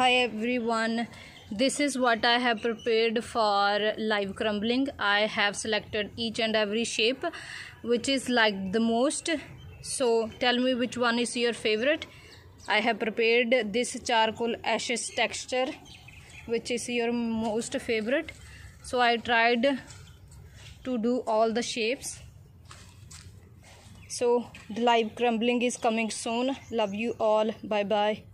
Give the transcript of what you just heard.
hi everyone this is what i have prepared for live crumbling i have selected each and every shape which is like the most so tell me which one is your favorite i have prepared this charcoal ashes texture which is your most favorite so i tried to do all the shapes so the live crumbling is coming soon love you all bye bye